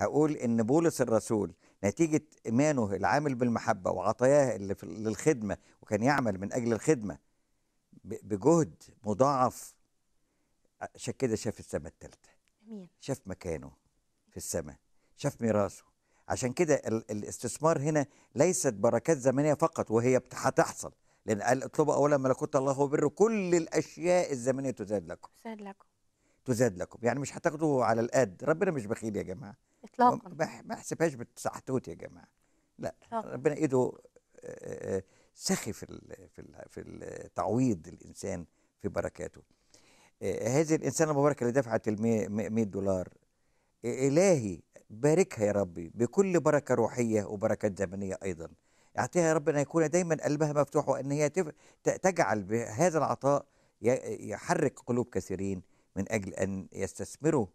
هقول ان بولس الرسول نتيجه ايمانه العامل بالمحبه وعطاياه اللي في للخدمه وكان يعمل من اجل الخدمه بجهد مضاعف عشان كده شاف السماء الثالثه شاف مكانه في السماء شاف ميراثه عشان كده الاستثمار هنا ليست بركات زمنيه فقط وهي هتحصل لان قال اطلبوا اولا ملكوت الله وبره كل الاشياء الزمنيه تزاد لكم تزاد لكم تزاد لكم يعني مش هتاخدوا على القد ربنا مش بخيل يا جماعه اطلاقا ما احسبهاش بالسحتوت يا جماعه لا إطلاقاً. ربنا ايده آه، آه، آه، سخي في في تعويض الانسان في بركاته هذه الانسانه المباركه اللي دفعت ال 100 دولار الهي باركها يا ربي بكل بركه روحيه وبركات زمنيه ايضا اعطيها يا رب ان يكون دايما قلبها مفتوح وان هي تجعل بهذا العطاء يحرك قلوب كثيرين من اجل ان يستثمروا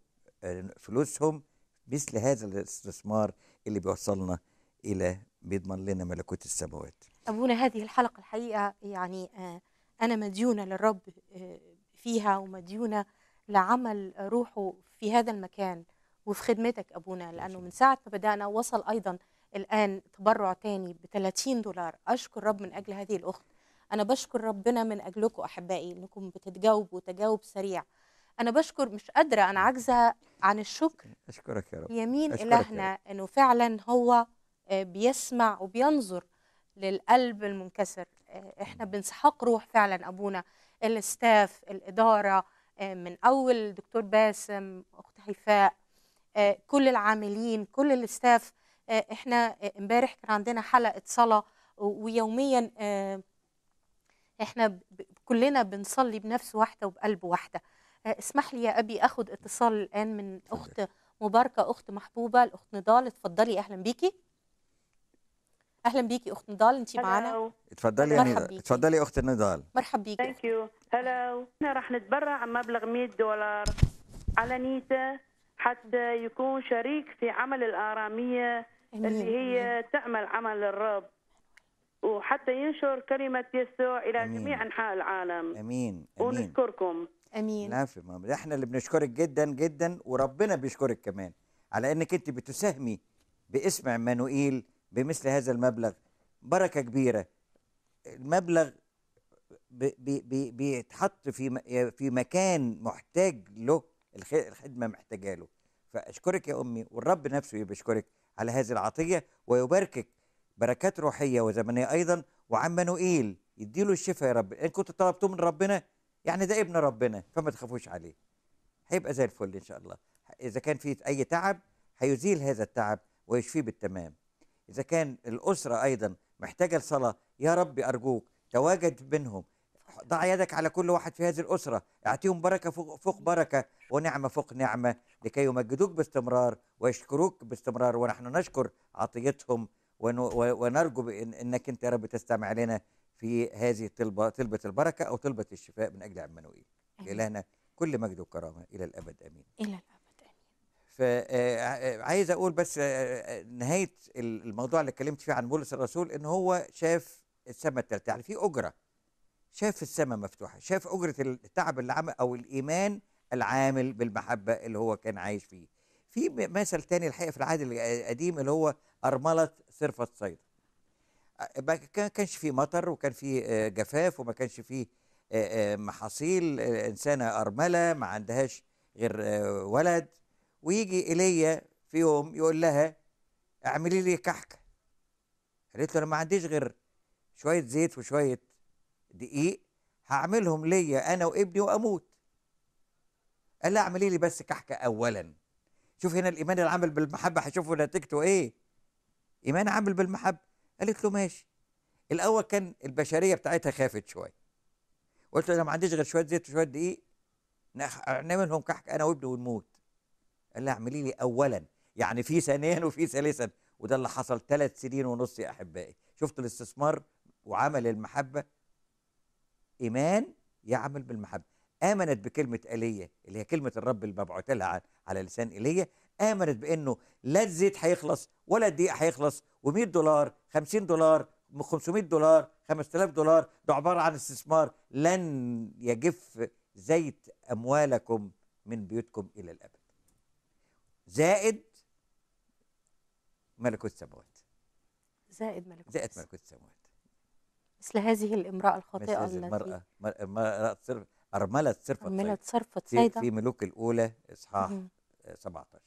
فلوسهم مثل هذا الاستثمار اللي بيوصلنا الى بيضمن لنا ملكوت السماوات ابونا هذه الحلقه الحقيقه يعني آه، انا مديونه للرب آه، فيها ومديونه لعمل روحه في هذا المكان وفي خدمتك ابونا لانه من ساعه ما بدانا وصل ايضا الان تبرع تاني ب 30 دولار اشكر رب من اجل هذه الاخت انا بشكر ربنا من اجلكم احبائي انكم بتتجاوبوا تجاوب سريع انا بشكر مش قادره انا عاجزه عن الشكر اشكرك يا رب يمين أشكرك الهنا يا رب. انه فعلا هو آه، بيسمع وبينظر للقلب المنكسر آه، احنا بنسحق روح فعلا ابونا الاستاف الاداره آه، من اول دكتور باسم اخت هيفاء كل العاملين كل الاستاف احنا امبارح كان عندنا حلقه صلاه ويوميا احنا كلنا بنصلي بنفس واحده وبقلب واحده آه، اسمح لي يا ابي اخد اتصال الان من اخت مباركه اخت محبوبه الاخت نضال اتفضلي اهلا بيكي اهلا بيكي اخت نضال انت معانا اتفضلي يا اتفضلي اخت نضال مرحب بيكي ثانك يو هلو احنا راح نتبرع عن مبلغ 100 دولار على نيته حتى يكون شريك في عمل الاراميه أمين. اللي هي تعمل عمل الرب وحتى ينشر كلمه يسوع الى أمين. جميع انحاء العالم امين, أمين. ونشكركم امين نعم احنا اللي بنشكرك جدا جدا وربنا بيشكرك كمان على انك انت بتساهمي باسم عمانوئيل بمثل هذا المبلغ بركه كبيره المبلغ بيتحط في في مكان محتاج له الخدمه محتاجه له فاشكرك يا امي والرب نفسه يبشكرك على هذه العطيه ويباركك بركات روحيه وزمنيه ايضا وعمانوئيل يديله الشفاء يا رب ان كنت طلبته من ربنا يعني ده ابن ربنا فما تخافوش عليه هيبقى زي الفل ان شاء الله اذا كان في اي تعب هيزيل هذا التعب ويشفيه بالتمام اذا كان الاسره ايضا محتاجه لصلاه يا ربي ارجوك تواجد بينهم ضع يدك على كل واحد في هذه الاسره اعطيهم بركه فوق, فوق بركه ونعمه فوق نعمه لكي يمجدوك باستمرار ويشكروك باستمرار ونحن نشكر عطيتهم ونرجو انك انت يا رب تستمع لنا في هذه طلبة طلبة البركة أو طلبة الشفاء من أجل عمانوئيل إلهنا كل مجد وكرامة إلى الأبد أمين إلى الأبد أمين آه، فعايز آه، أقول بس آه، نهاية الموضوع اللي اتكلمت فيه عن بولس الرسول إن هو شاف السماء التالتة يعني في أجرة شاف السماء مفتوحة شاف أجرة التعب اللي عمل أو الإيمان العامل بالمحبة اللي هو كان عايش فيه في مثل تاني الحقيقة في العهد القديم اللي هو أرملة صرفة صيد آه، ما كانش فيه مطر وكان فيه آه، جفاف وما كانش فيه آه، محاصيل انسانه ارمله ما عندهاش غير ولد ويجي ايليا في يوم يقول لها اعملي لي كحكه قالت له انا ما عنديش غير شويه زيت وشويه دقيق هعملهم ليا انا وابني واموت قال لها اعملي لي بس كحكه اولا شوف هنا الايمان العمل بالمحبه هشوفوا نتيجته ايه ايمان عامل بالمحبه قالت له ماشي الاول كان البشريه بتاعتها خافت شويه قلت له انا ما عنديش غير شويه زيت وشويه دقيق نعملهم كحك انا وابني ونموت قال لها اعملي لي اولا يعني في ثانيا وفي ثالثا وده اللي حصل ثلاث سنين ونص يا احبائي شفت الاستثمار وعمل المحبه ايمان يعمل بالمحبه امنت بكلمه اليه اللي هي كلمه الرب اللي لها على لسان ايليا امنت بانه لا الزيت هيخلص ولا الدقيق هيخلص و100 دولار 50 دولار 500 دولار 5000 دولار ده عباره عن استثمار لن يجف زيت اموالكم من بيوتكم الى الابد زائد ملكوت السماوات زائد ملكوت زائد ملكوت السماوات مثل هذه الامرأة الخاطئة مثل هذه المرأة امرأة صرف أرملة صرفت أرملة صرفت في, في ملوك الأولى إصحاح 17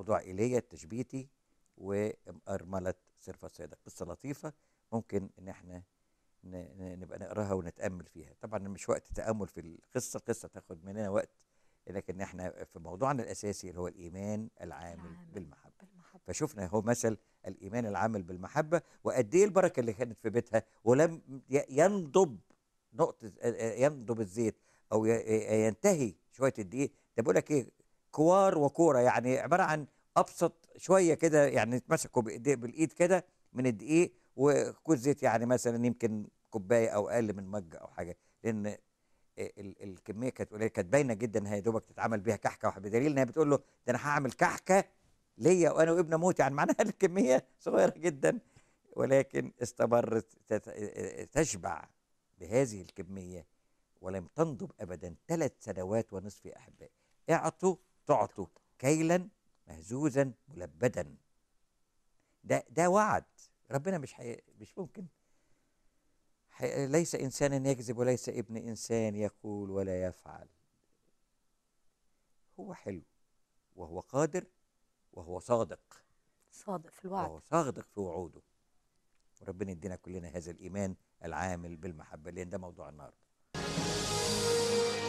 موضوع ايليا التشبيتي وارمله سيرفا السيدة قصه لطيفه ممكن ان احنا نبقى نقراها ونتامل فيها طبعا مش وقت تامل في القصه القصه تاخد مننا وقت لكن احنا في موضوعنا الاساسي اللي هو الايمان العامل, العامل بالمحبه, بالمحبة. فشفنا هو مثل الايمان العامل بالمحبه وقد ايه البركه اللي كانت في بيتها ولم ينضب نقطه ينضب الزيت او ينتهي شويه الدقيق ده بيقول لك ايه كوار وكوره يعني عباره عن ابسط شويه كده يعني تمسكوا بالايد كده من الدقيق وكوز زيت يعني مثلا يمكن كوبايه او اقل من مج او حاجه لان آه، الكميه كانت قليله كانت باينه جدا هي دوبك تتعمل بيها كحكه واحده بدليل انها بتقول له ده انا هعمل كحكه ليا وانا وابن اموت يعني معناها الكميه صغيره جدا ولكن استمرت آه، تشبع بهذه الكميه ولم تنضب ابدا ثلاث سنوات ونصف يا احبائي اعطوا تعطوا كيلا مهزوزا ملبدا ده ده وعد ربنا مش حي... مش ممكن حي... ليس انسانا يكذب وليس ابن انسان يقول ولا يفعل هو حلو وهو قادر وهو صادق صادق في الوعد وهو صادق في وعوده وربنا يدينا كلنا هذا الايمان العامل بالمحبه لان ده موضوع النهارده